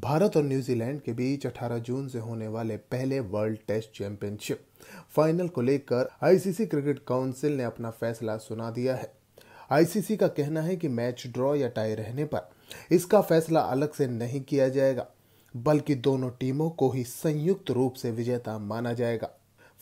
भारत और न्यूजीलैंड के बीच 18 जून से होने वाले पहले वर्ल्ड टेस्ट चैंपियनशिप फाइनल को लेकर आईसीसी क्रिकेट काउंसिल ने अपना फैसला सुना दिया है आईसीसी का कहना है कि मैच ड्रॉ या टाई रहने पर इसका फैसला अलग से नहीं किया जाएगा बल्कि दोनों टीमों को ही संयुक्त रूप से विजेता माना जाएगा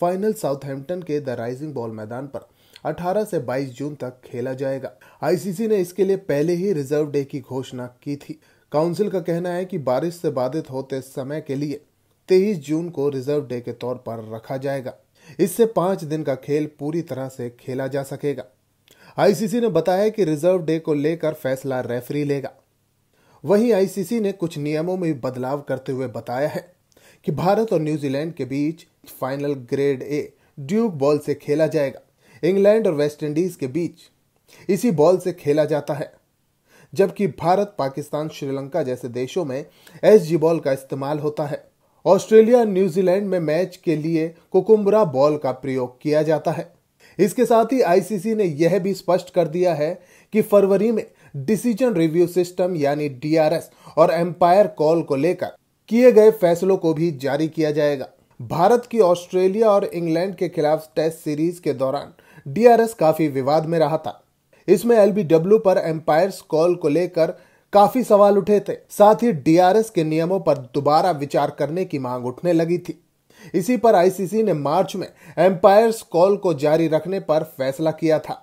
फाइनल साउथहैम्पटन के द राइजिंग बॉल मैदान पर 18 से 22 जून तक खेला जाएगा आईसीसी ने इसके लिए पहले ही रिजर्व डे की घोषणा की थी काउंसिल का कहना है कि बारिश से बाधित होते समय के लिए तेईस जून को रिजर्व डे के तौर पर रखा जाएगा इससे पांच दिन का खेल पूरी तरह से खेला जा सकेगा आईसीसी ने बताया कि रिजर्व डे को लेकर फैसला रेफरी लेगा वहीं आईसीसी ने कुछ नियमों में बदलाव करते हुए बताया है कि भारत और न्यूजीलैंड के बीच फाइनल ग्रेड ए ड्यूब बॉल से खेला जाएगा इंग्लैंड और वेस्टइंडीज के बीच इसी बॉल से खेला जाता है जबकि भारत पाकिस्तान श्रीलंका जैसे देशों में एस बॉल का इस्तेमाल होता है ऑस्ट्रेलिया न्यूजीलैंड में मैच के लिए कुकुम्बरा बॉल का प्रयोग किया जाता है इसके साथ ही आईसीसी ने यह भी स्पष्ट कर दिया है कि फरवरी में डिसीजन रिव्यू सिस्टम यानी डीआरएस और एम्पायर कॉल को लेकर किए गए फैसलों को भी जारी किया जाएगा भारत की ऑस्ट्रेलिया और इंग्लैंड के खिलाफ टेस्ट सीरीज के दौरान डीआरएस काफी विवाद में रहा था इसमें एलबीडब्ल्यू पर एम्पायर्स कॉल को लेकर काफी सवाल उठे थे साथ ही डीआरएस के नियमों पर दोबारा विचार करने की मांग उठने लगी थी इसी पर आईसीसी ने मार्च में एम्पायर्स कॉल को जारी रखने पर फैसला किया था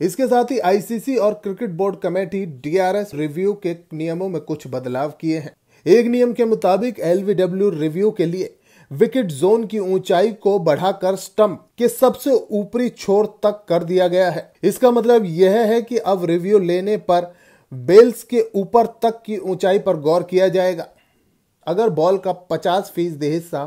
इसके साथ ही आईसीसी और cricket board committee DRS review के नियमों में कुछ बदलाव किए हैं एक नियम के मुताबिक एलवीडब्ल्यू रिव्यू के लिए विकेट जोन की ऊंचाई को बढ़ाकर स्टंप के सबसे ऊपरी छोर तक कर दिया गया है इसका मतलब यह है कि अब रिव्यू लेने पर बेल्स के ऊपर तक की ऊंचाई पर गौर किया जाएगा अगर बॉल का 50 फीसदी हिस्सा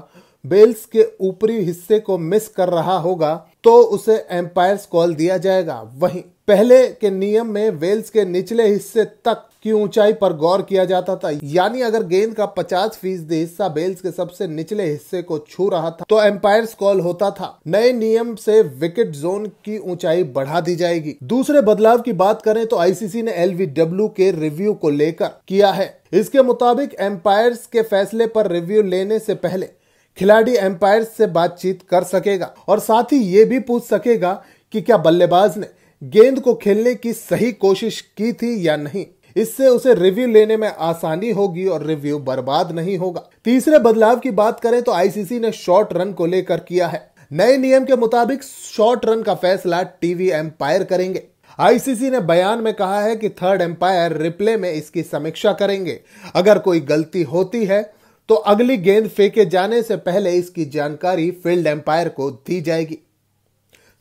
बेल्स के ऊपरी हिस्से को मिस कर रहा होगा तो उसे एम्पायर कॉल दिया जाएगा वहीं पहले के नियम में वेल्स के निचले हिस्से तक की ऊंचाई पर गौर किया जाता था यानी अगर गेंद का 50 फीसदी हिस्सा वेल्स के सबसे निचले हिस्से को छू रहा था तो एम्पायर कॉल होता था नए नियम से विकेट जोन की ऊंचाई बढ़ा दी जाएगी दूसरे बदलाव की बात करें तो आईसीसी ने एल के रिव्यू को लेकर किया है इसके मुताबिक एम्पायर के फैसले पर रिव्यू लेने से पहले खिलाड़ी एम्पायर से बातचीत कर सकेगा और साथ ही ये भी पूछ सकेगा कि क्या बल्लेबाज ने गेंद को खेलने की सही कोशिश की थी या नहीं इससे उसे रिव्यू लेने में आसानी होगी और रिव्यू बर्बाद नहीं होगा तीसरे बदलाव की बात करें तो आईसीसी ने शॉर्ट रन को लेकर किया है नए नियम के मुताबिक शॉर्ट रन का फैसला टीवी एम्पायर करेंगे आईसीसी ने बयान में कहा है कि थर्ड एम्पायर रिप्ले में इसकी समीक्षा करेंगे अगर कोई गलती होती है तो अगली गेंद फेंके जाने से पहले इसकी जानकारी फील्ड एम्पायर को दी जाएगी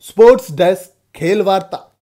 स्पोर्ट्स डेस्क खेल वार्ता